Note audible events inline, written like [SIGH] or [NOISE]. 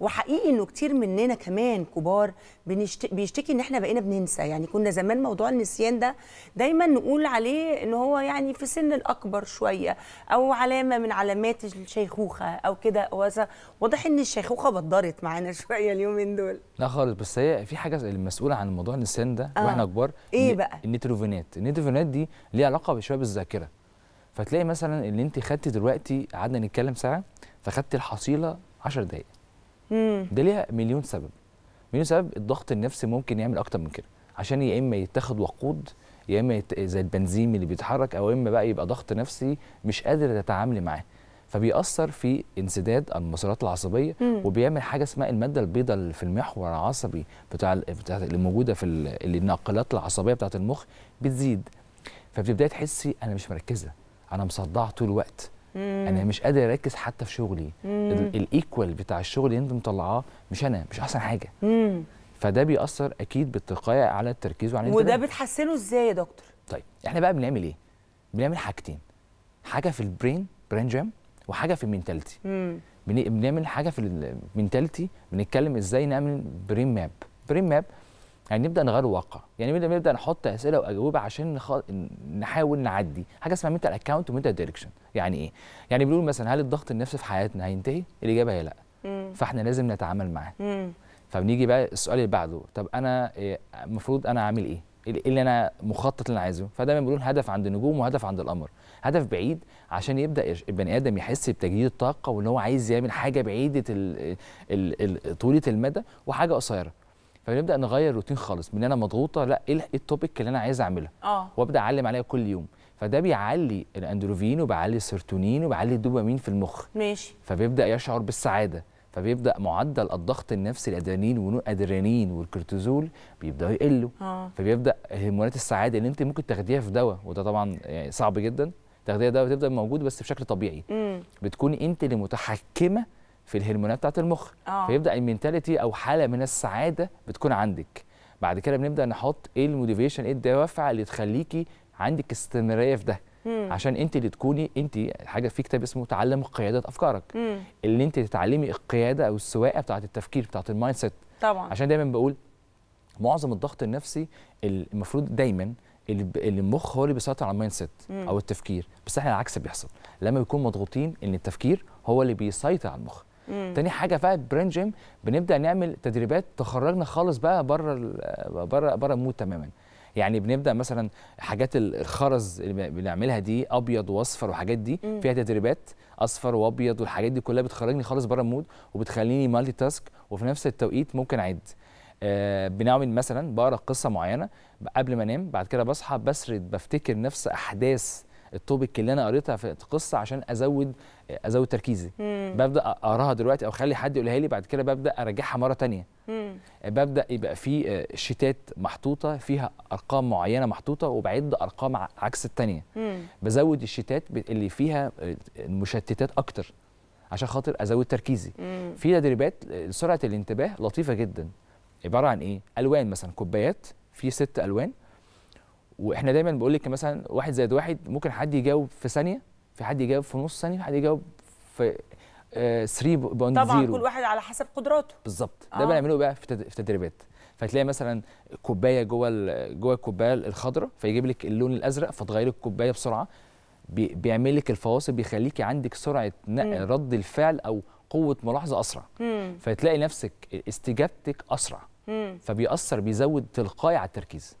وحقيقي انه كتير مننا كمان كبار بيشتكي ان احنا بقينا بننسى يعني كنا زمان موضوع النسيان ده دايما نقول عليه ان هو يعني في سن الاكبر شويه او علامه من علامات الشيخوخه او كده واضح ان الشيخوخه بدرت معانا [LAUGHS] شويه اليومين دول لا خالص بس هي في حاجه المسؤوله عن موضوع النسيان ده آه. واحنا كبار ايه بقى النيتروفينات النيتروفينات دي ليها علاقه بشويه بالذاكره فتلاقي مثلا اللي انت خدتي دلوقتي قعدنا نتكلم ساعه فخدتي الحصيله 10 دقائق ده ليها مليون سبب مليون سبب الضغط النفسي ممكن يعمل اكتر من كده عشان يا اما يتاخد وقود يا اما يت... زي البنزين اللي بيتحرك او اما بقى يبقى ضغط نفسي مش قادر تتعاملي معاه فبيأثر في انسداد المسارات العصبيه مم. وبيعمل حاجه اسمها الماده البيضاء اللي في المحور العصبي بتاع, اللي موجوده في الناقلات العصبيه بتاعه المخ بتزيد فبتبداي تحسي انا مش مركزه انا مصدعه طول الوقت مم. انا مش قادر اركز حتى في شغلي الايكوال بتاع الشغل اللي انت مطلعاه مش انا مش احسن حاجه مم. فده بيأثر اكيد بالتقاية على التركيز وعلى وده بتحسنه ازاي يا دكتور طيب احنا بقى بنعمل ايه بنعمل حاجتين حاجه في البرين برين جام وحاجه في المينتاليتي بنعمل حاجه في المينتاليتي بنتكلم ازاي نعمل برين ماب برين ماب يعني نبدا نغير الواقع يعني نبدا نبدا نحط اسئله واجوبه عشان نحاول نعدي حاجه اسمها ميتا اكاونت وميتا دايركشن يعني ايه يعني بنقول مثلا هل الضغط النفسي في حياتنا هينتهي الاجابه هي لا مم. فاحنا لازم نتعامل معاه فبنيجي بقى السؤال اللي بعده طب انا إيه، المفروض انا اعمل إيه؟, إيه, ايه اللي انا مخطط اللي انا عايزه فدايما بنقول هدف عند النجوم وهدف عند القمر هدف بعيد عشان يبدا البني ادم يحس بتجديد الطاقه وان هو عايز يعمل حاجه بعيده طوله المدى وحاجه قصيره فبنبدا نغير الروتين خالص من انا مضغوطه لا ايه التوبيك إيه اللي انا عايز اعملها اه وابدا اعلم عليها كل يوم فده بيعلي الاندروفين وبيعلي السيرتونين وبيعلي الدوبامين في المخ ماشي فبيبدا يشعر بالسعاده فبيبدا معدل الضغط النفسي الادرينين والادرينين والكورتيزول بيبداوا يقلوا آه. فبيبدا هرمونات السعاده اللي انت ممكن تاخديها في دواء وده طبعا يعني صعب جدا تاخديها دواء بتبدا موجود بس بشكل طبيعي مم. بتكوني انت اللي متحكمه في الهرمونات بتاعت المخ أوه. فيبدا المينتاليتي او حاله من السعاده بتكون عندك بعد كده بنبدا نحط ايه الموتيفيشن ايه الدوافع اللي تخليكي عندك استمراريه في ده مم. عشان انت اللي تكوني انت حاجه في كتاب اسمه تعلم قياده افكارك مم. اللي انت تتعلمي القياده او السواقه بتاعه التفكير بتاعه المايند سيت طبعا عشان دايما بقول معظم الضغط النفسي المفروض دايما اللي المخ هو اللي بيسيطر على المايند سيت او التفكير بس احنا العكس بيحصل لما بيكون مضغوطين ان التفكير هو اللي بيسيطر على المخ مم. تاني حاجه بقى برين جيم بنبدا نعمل تدريبات تخرجنا خالص بقى بره بره بره المود تماما يعني بنبدا مثلا حاجات الخرز اللي بنعملها دي ابيض واصفر وحاجات دي مم. فيها تدريبات اصفر وابيض والحاجات دي كلها بتخرجني خالص بره المود وبتخليني مالتي تاسك وفي نفس التوقيت ممكن اعد آه بنعمل مثلا بقرا قصه معينه قبل ما انام بعد كده بصحى بسرد بفتكر نفس احداث التوبيك اللي انا قريتها في قصه عشان ازود ازود تركيزي مم. ببدا اقراها دلوقتي او اخلي حد يقولها لي بعد كده ببدا اراجعها مره ثانيه ببدا يبقى في آه، شيتات محطوطه فيها ارقام معينه محطوطه وبعد ارقام عكس الثانيه بزود الشيتات اللي فيها آه، المشتتات اكتر عشان خاطر ازود تركيزي في تدريبات سرعه الانتباه لطيفه جدا عباره عن ايه الوان مثلا كوبايات في ست الوان واحنا دايما بقول لك مثلا واحد زائد واحد ممكن حد يجاوب في ثانيه في حد يجاوب في نص ثانيه في حد يجاوب في 3 آه، بوينت طبعا زيرو. كل واحد على حسب قدراته بالظبط ده آه. بنعمله بقى في, تدريبات فتلاقي مثلا كوبايه جوه جوه الكوبايه الخضراء فيجيب لك اللون الازرق فتغيري الكوبايه بسرعه بي... بيعمل لك الفواصل بيخليكي عندك سرعه نقل رد الفعل او قوه ملاحظه اسرع مم. فتلاقي نفسك استجابتك اسرع مم. فبيأثر بيزود تلقائي على التركيز